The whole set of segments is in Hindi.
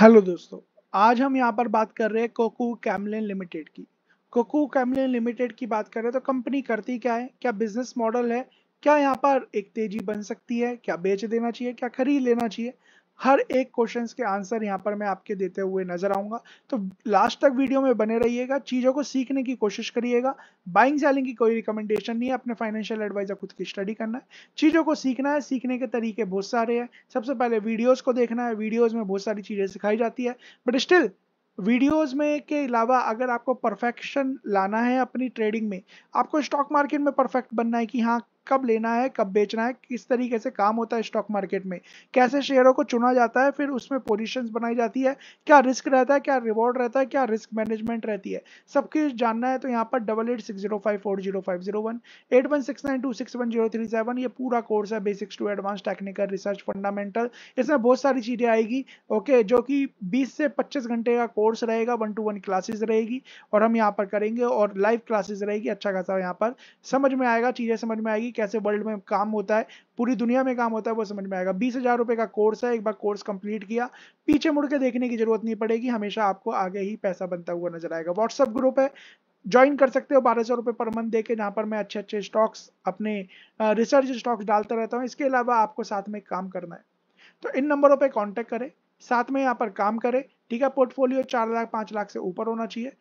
हेलो दोस्तों आज हम यहाँ पर बात कर रहे हैं कोकू कैमलिन लिमिटेड की कोकू कैमलिन लिमिटेड की बात कर रहे हैं तो कंपनी करती क्या है क्या बिजनेस मॉडल है क्या यहाँ पर एक तेजी बन सकती है क्या बेच देना चाहिए क्या खरीद लेना चाहिए हर एक क्वेश्चन के आंसर यहाँ पर मैं आपके देते हुए नजर आऊंगा तो लास्ट तक वीडियो में बने रहिएगा चीज़ों को सीखने की कोशिश करिएगा बाइंग सेलिंग की कोई रिकमेंडेशन नहीं है अपने फाइनेंशियल एडवाइजर खुद की स्टडी करना है चीज़ों को सीखना है सीखने के तरीके बहुत सारे हैं सबसे पहले वीडियोज़ को देखना है वीडियोज़ में बहुत सारी चीज़ें सिखाई जाती है बट स्टिल वीडियोस में के अलावा अगर आपको परफेक्शन लाना है अपनी ट्रेडिंग में आपको स्टॉक मार्केट में परफेक्ट बनना है कि हाँ कब लेना है कब बेचना है किस तरीके से काम होता है स्टॉक मार्केट में कैसे शेयरों को चुना जाता है फिर उसमें पोजिशन बनाई जाती है क्या रिस्क रहता है क्या रिवॉर्ड रहता है क्या रिस्क मैनेजमेंट रहती है सब कुछ जानना है तो यहाँ पर double eight six zero five four zero five zero one eight one six nine two six one zero three seven ये पूरा कोर्स है basics to advance technical research fundamental इसमें बहुत सारी चीज़ें आएगी ओके जो कि बीस से पच्चीस घंटे का कोर्स रहेगा वन टू वन क्लासेज रहेगी और हम यहाँ पर करेंगे और लाइव क्लासेज रहेगी अच्छा खासा यहाँ पर समझ में आएगा चीज़ें समझ में आएगी कैसे वर्ल्ड में काम होता है पूरी दुनिया में काम होता है वो समझ में आएगा बीस हजार रुपए का कोर्स है एक बार कोर्स कंप्लीट किया पीछे मुड़ के देखने की जरूरत नहीं पड़ेगी हमेशा आपको आगे ही पैसा बनता हुआ नजर आएगा व्हाट्सअप ग्रुप है ज्वाइन कर सकते हो बारह सौ रुपये पर मंथ देके जहाँ पर मैं अच्छे अच्छे स्टॉक्स अपने रिसर्च स्टॉक्स डालता रहता हूँ इसके अलावा आपको साथ में काम करना है तो इन नंबरों पर कॉन्टैक्ट करें साथ में यहाँ पर काम करें ठीक है पोर्टफोलियो चार लाख पाँच लाख से ऊपर होना चाहिए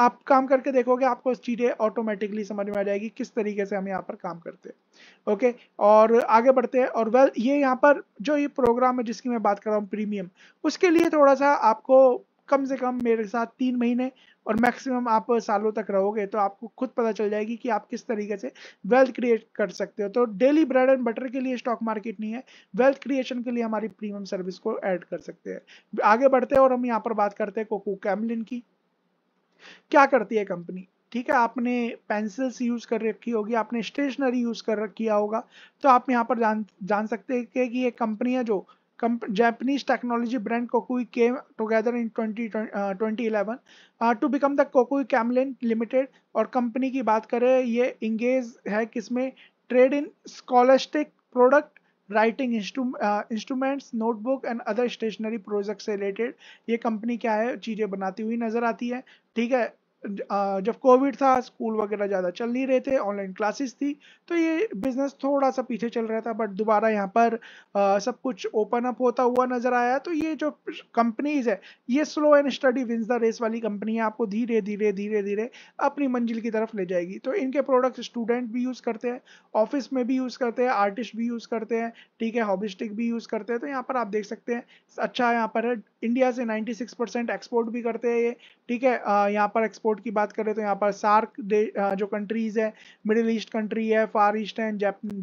आप काम करके देखोगे आपको चीज़ें ऑटोमेटिकली समझ में आ जाएगी किस तरीके से हम यहाँ पर काम करते हैं ओके और आगे बढ़ते हैं और वेल ये यहाँ पर जो ये प्रोग्राम है जिसकी मैं बात कर रहा हूँ प्रीमियम उसके लिए थोड़ा सा आपको कम से कम मेरे साथ तीन महीने और मैक्सिमम आप सालों तक रहोगे तो आपको खुद पता चल जाएगी कि आप किस तरीके से वेल्थ क्रिएट कर सकते हो तो डेली ब्रेड एंड बटर के लिए स्टॉक मार्केट नहीं है वेल्थ क्रिएशन के लिए हमारी प्रीमियम सर्विस को ऐड कर सकते हैं आगे बढ़ते हैं और हम यहाँ पर बात करते हैं कोकू कैमलिन की क्या करती है कंपनी ठीक है आपने पेंसिल्स यूज कर रखी होगी आपने स्टेशनरी यूज कर किया होगा तो आप यहाँ पर जान जान सकते हैं कि ये कंपनी है जो Japanese technology brand Kokui came together in twenty twenty 2011 uh, to become the Kokui Camlin और कंपनी की बात करें ये इंगेज है किसमें trade in scholastic product writing instruments notebook and other stationery project से रिलेटेड ये कंपनी क्या है चीज़ें बनाती हुई नज़र आती है ठीक है जब कोविड था स्कूल वगैरह ज़्यादा चल नहीं रहे थे ऑनलाइन क्लासेस थी तो ये बिज़नेस थोड़ा सा पीछे चल रहा था बट दोबारा यहाँ पर आ, सब कुछ ओपन अप होता हुआ नज़र आया तो ये जो कंपनीज है ये slow and steady wins the race वाली कंपनी है आपको धीरे धीरे धीरे धीरे अपनी मंजिल की तरफ ले जाएगी तो इनके प्रोडक्ट्स स्टूडेंट भी यूज़ करते हैं ऑफिस में भी यूज़ करते हैं आर्टिस्ट भी यूज़ करते हैं ठीक है हॉबिस्टिक भी यूज़ करते हैं तो यहाँ पर आप देख सकते हैं अच्छा यहाँ पर है इंडिया से नाइन्टी एक्सपोर्ट भी करते हैं ये ठीक है यहाँ पर एक्सपोर्ट एक्सपोर्ट की बात करें तो यहाँ पर सार्क जो कंट्रीज है मिडिल ईस्ट कंट्री है फार ईस्ट है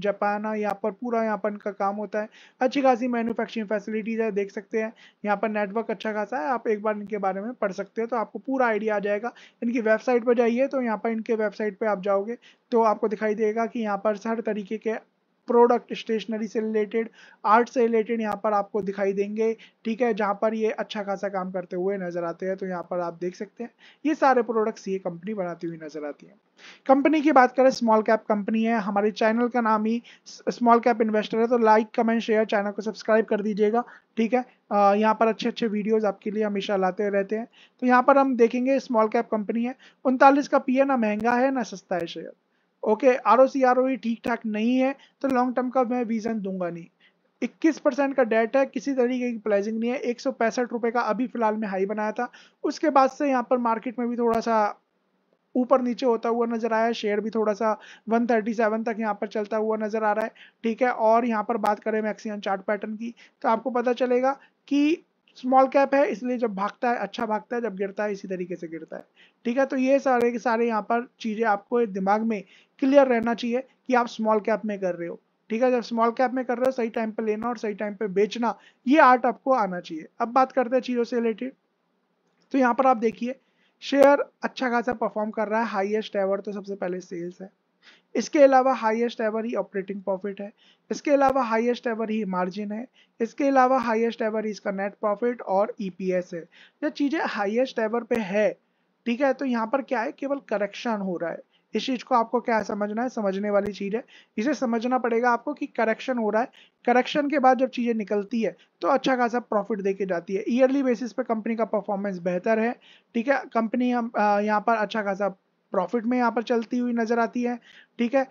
जापान है यहाँ पर पूरा यहाँ पर इनका काम होता है अच्छी खासी मैन्युफैक्चरिंग फैसिलिटीज है देख सकते हैं यहाँ पर नेटवर्क अच्छा खासा है आप एक बार इनके बारे में पढ़ सकते हो तो आपको पूरा आइडिया आ जाएगा इनकी वेबसाइट पर जाइए तो यहाँ पर इनके वेबसाइट पर आप जाओगे तो आपको दिखाई देगा कि यहाँ पर हर तरीके के प्रोडक्ट स्टेशनरी से रिलेटेड आर्ट से रिलेटेड यहाँ पर आपको दिखाई देंगे ठीक है जहाँ पर ये अच्छा खासा काम करते हुए नजर आते हैं तो यहाँ पर आप देख सकते हैं ये सारे प्रोडक्ट्स ये कंपनी बनाती हुई नजर आती है कंपनी की बात करें स्मॉल कैप कंपनी है हमारे चैनल का नाम ही स्मॉल कैप इन्वेस्टर है तो लाइक कमेंट शेयर चैनल को सब्सक्राइब कर दीजिएगा ठीक है यहाँ पर अच्छे अच्छे वीडियोज आपके लिए हमेशा लाते रहते हैं तो यहाँ पर हम देखेंगे स्मॉल कैप कंपनी है उनतालीस का पी है ना महंगा है ना सस्ता है share okay R O C R O ठीक ठाक नहीं है तो लॉन्ग टर्म का मैं विजन दूंगा नहीं इक्कीस परसेंट का डेट है किसी तरीके की प्लाइजिंग नहीं है एक सौ पैंसठ रुपये का अभी फिलहाल में हाई बनाया था उसके बाद से यहाँ पर मार्केट में भी थोड़ा सा ऊपर नीचे होता हुआ नजर आया शेयर भी थोड़ा सा 137 तक यहाँ पर चलता हुआ नजर आ रहा है ठीक है और यहाँ पर बात करें मैक्सिमम चार्ट पैटर्न की तो आपको पता चलेगा कि स्मॉल कैप है इसलिए जब भागता है अच्छा भागता है जब गिरता है इसी तरीके से गिरता है ठीक है तो ये सारे के सारे यहाँ पर चीज़ें आपको दिमाग में क्लियर रहना चाहिए कि आप स्मॉल कैप में कर रहे हो ठीक है जब स्मॉल कैप में कर रहे हो सही टाइम पे लेना और सही टाइम पे बेचना ये आर्ट आपको आना चाहिए अब बात करते हैं चीज़ों से रिलेटेड तो यहाँ पर आप देखिए शेयर अच्छा खासा परफॉर्म कर रहा है हाईएस्ट एवर तो सबसे पहले सेल्स है इसके अलावा हाईएस्ट एवर ही ऑपरेटिंग प्रॉफिट है इसके अलावा हाईएस्ट एवर ही मार्जिन है इसके अलावा हाईएस्ट एवर ही इसका नेट प्रॉफिट और ईपीएस e है जब चीज़ें हाईएस्ट एवर पे है ठीक है तो यहाँ पर क्या है केवल करेक्शन हो रहा है इस चीज को आपको क्या समझना है समझने वाली चीज है इसे समझना पड़ेगा आपको कि करेक्शन हो रहा है करेक्शन के बाद जब चीजें निकलती है तो अच्छा खासा प्रॉफिट देके जाती है ईयरली बेसिस पे कंपनी का परफॉर्मेंस बेहतर है ठीक है कंपनी हम यहाँ पर अच्छा खासा प्रॉफिट में यहाँ पर चलती हुई नजर आती है ठीक है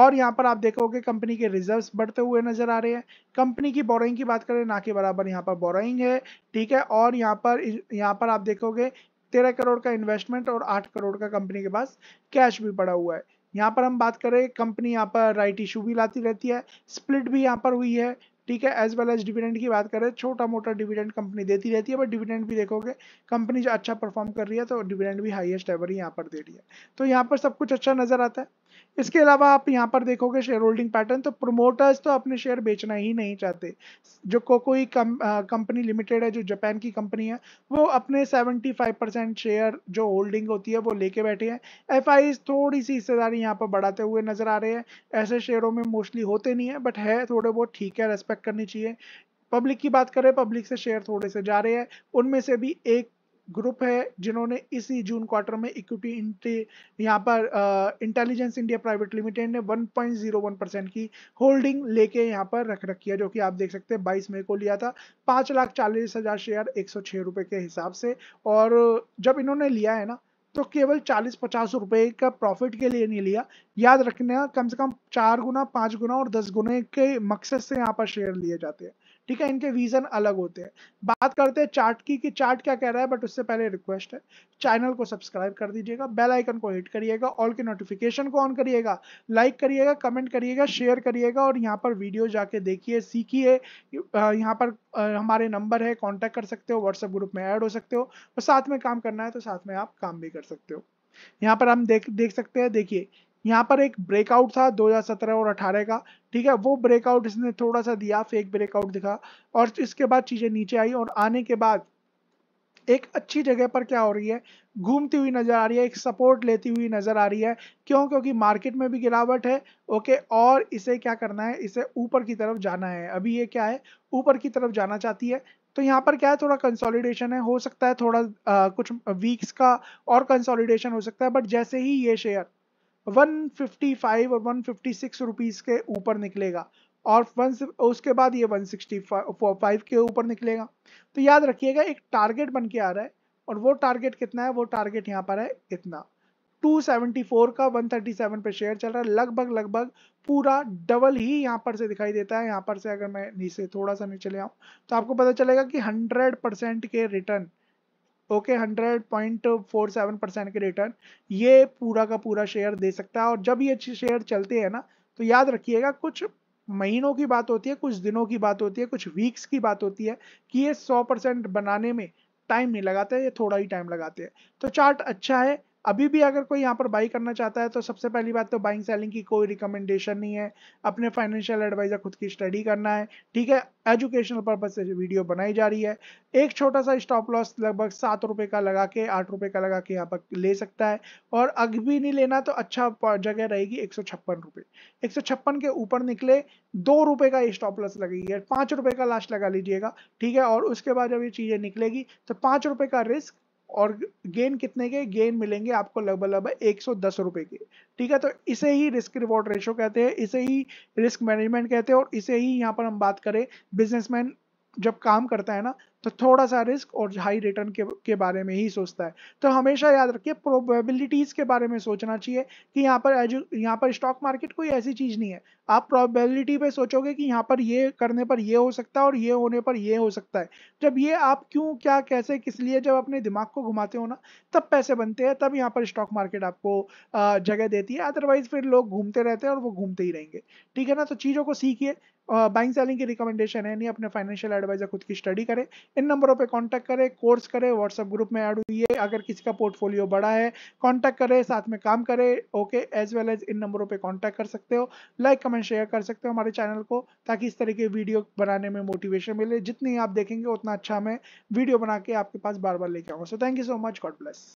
और यहाँ पर आप देखोगे कंपनी के रिजर्व्स बढ़ते हुए नजर आ रहे हैं कंपनी की बोराइंग की बात करें ना के बराबर यहाँ पर बोराइंग है ठीक है और यहाँ पर यहाँ पर आप देखोगे तेरह करोड़ का इन्वेस्टमेंट और आठ करोड़ का कंपनी के पास कैश भी पड़ा हुआ है यहाँ पर हम बात करें कंपनी यहाँ पर राइट इशू भी लाती रहती है स्प्लिट भी यहाँ पर हुई है ठीक है एज वेल एज डिविडेंड की बात करें छोटा मोटा डिविडेंड कंपनी देती रहती है बट डिविडेंड भी देखोगे कंपनी जो अच्छा परफॉर्म कर रही है तो डिविडेंड भी हाइएस्ट एवर यहाँ पर दे रही है तो यहाँ पर सब कुछ अच्छा नजर आता है इसके अलावा आप यहाँ पर देखोगे शेयर होल्डिंग पैटर्न तो प्रोमोटर्स तो अपने शेयर बेचना ही नहीं चाहते जो कोकोई कम, कंपनी लिमिटेड है जो जापान की कंपनी है वो अपने 75 परसेंट शेयर जो होल्डिंग होती है वो लेके बैठे हैं एफ थोड़ी सी हिस्सेदारी यहाँ पर बढ़ाते हुए नजर आ रहे हैं ऐसे शेयरों में मोस्टली होते नहीं है बट है थोड़े बहुत ठीक है रेस्पेक्ट करनी चाहिए पब्लिक की बात करें पब्लिक से शेयर थोड़े से जा रहे हैं उनमें से भी एक ग्रुप है जिन्होंने इसी जून क्वार्टर में इक्विटी यहाँ पर इंटेलिजेंस इंडिया प्राइवेट लिमिटेड ने 1.01 परसेंट की होल्डिंग लेके यहाँ पर रख रखी है जो कि आप देख सकते हैं 22 मई को लिया था पाँच लाख चालीस हज़ार शेयर एक सौ छः रुपये के हिसाब से और जब इन्होंने लिया है ना तो केवल चालीस पचास रुपए का प्रॉफिट के लिए नहीं लिया याद रखना कम से कम चार गुना पाँच गुना और दस गुने के मकसद से यहाँ पर शेयर लिए जाते हैं ठीक है इनके रीजन अलग होते हैं बात करते हैं चार्ट की कि चार्ट क्या कह रहा है बट उससे पहले रिक्वेस्ट है चैनल को सब्सक्राइब कर दीजिएगा बेल आइकन को हिट करिएगा ऑल के नोटिफिकेशन को ऑन करिएगा लाइक करिएगा कमेंट करिएगा शेयर करिएगा और यहाँ पर वीडियो जाके देखिए सीखिए यहाँ पर हमारे नंबर है कॉन्टैक्ट कर सकते हो व्हाट्सएप ग्रुप में ऐड हो सकते हो और साथ में काम करना है तो साथ में आप काम भी कर सकते हो यहाँ पर हम देख देख सकते हैं देखिए यहाँ पर एक ब्रेकआउट था 2017 और 18 का ठीक है वो ब्रेकआउट इसने थोड़ा सा दिया फेक ब्रेकआउट दिखा और इसके बाद चीज़ें नीचे आई और आने के बाद एक अच्छी जगह पर क्या हो रही है घूमती हुई नज़र आ रही है एक सपोर्ट लेती हुई नज़र आ रही है क्यों क्योंकि मार्केट में भी गिरावट है ओके और इसे क्या करना है इसे ऊपर की तरफ जाना है अभी ये क्या है ऊपर की तरफ जाना चाहती है तो यहाँ पर क्या है थोड़ा कंसोलिडेशन है हो सकता है थोड़ा आ, कुछ वीक्स का और कंसोलिडेशन हो सकता है बट जैसे ही ये शेयर 155 और 156 रुपीस के ऊपर निकलेगा और वन उसके बाद ये 165 के ऊपर निकलेगा तो याद रखिएगा एक टारगेट बन के आ रहा है और वो टारगेट कितना है वो टारगेट यहाँ पर है इतना 274 का 137 पे शेयर चल रहा है लगभग लगभग पूरा डबल ही यहाँ पर से दिखाई देता है यहाँ पर से अगर मैं नीचे थोड़ा सा नीचे ले आऊँ तो आपको पता चलेगा कि 100 परसेंट के return okay hundred point four seven percent के रिटर्न ये पूरा का पूरा शेयर दे सकता है और जब ये शेयर चलते हैं ना तो याद रखिएगा कुछ महीनों की बात होती है कुछ दिनों की बात होती है कुछ वीक्स की बात होती है कि ये सौ परसेंट बनाने में टाइम नहीं लगाते ये थोड़ा ही टाइम लगाते हैं तो चार्ट अच्छा है अभी भी अगर कोई यहाँ पर बाई करना चाहता है तो सबसे पहली बात तो बाइंग सेलिंग की कोई रिकमेंडेशन नहीं है अपने फाइनेंशियल एडवाइजर खुद की स्टडी करना है ठीक है एजुकेशनल पर्पज से वीडियो बनाई जा रही है एक छोटा सा स्टॉप लॉस लगभग सात रुपये का लगा के आठ रुपये का लगा के यहाँ पर ले सकता है और अग भी नहीं लेना तो अच्छा जगह रहेगी एक सौ छप्पन एक सौ छप्पन के ऊपर निकले दो रुपए का स्टॉप लॉस लगेगी पाँच रुपए का लास्ट लगा लीजिएगा ठीक है और उसके बाद जब ये चीज़ें निकलेगी तो पाँच रुपए का रिस्क और गेन कितने के गेन मिलेंगे आपको लगभग लगभग एक सौ दस रुपए के ठीक है तो इसे ही रिस्क रिवॉर्ड रेशो कहते हैं इसे ही रिस्क मैनेजमेंट कहते हैं और इसे ही यहाँ पर हम बात करें बिजनेसमैन जब काम करता है ना तो थोड़ा सा रिस्क और हाई रिटर्न के के बारे में ही सोचता है तो हमेशा याद रखिए प्रोबेबिलिटीज़ के बारे में सोचना चाहिए कि यहाँ पर एजु यहाँ पर स्टॉक मार्केट कोई ऐसी चीज़ नहीं है आप प्रोबेबिलिटी पे सोचोगे कि यहाँ पर ये करने पर ये हो सकता है और ये होने पर ये हो सकता है जब ये आप क्यों क्या कैसे किस लिए जब अपने दिमाग को घुमाते हो ना तब पैसे बनते हैं तब यहाँ पर स्टॉक मार्केट आपको जगह देती है अदरवाइज़ फिर लोग घूमते रहते हैं और वो घूमते ही रहेंगे ठीक है ना तो चीज़ों को सीखिए बाइंग सेलिंग की रिकमेंडेशन है नहीं अपने फाइनेंशियल एडवाइजर खुद की स्टडी करें इन नंबरों पे कांटेक्ट करें कोर्स करें व्हाट्सअप ग्रुप में ऐड हुई अगर किसी का पोर्टफोलियो बड़ा है कांटेक्ट करें साथ में काम करें ओके एज वेल एज इन नंबरों पे कांटेक्ट कर सकते हो लाइक कमेंट शेयर कर सकते हो हमारे चैनल को ताकि इस तरह के वीडियो बनाने में मोटिवेशन मिले जितनी आप देखेंगे उतना अच्छा मैं वीडियो बना के आपके पास बार बार लेके आऊँगा so thank you so much God bless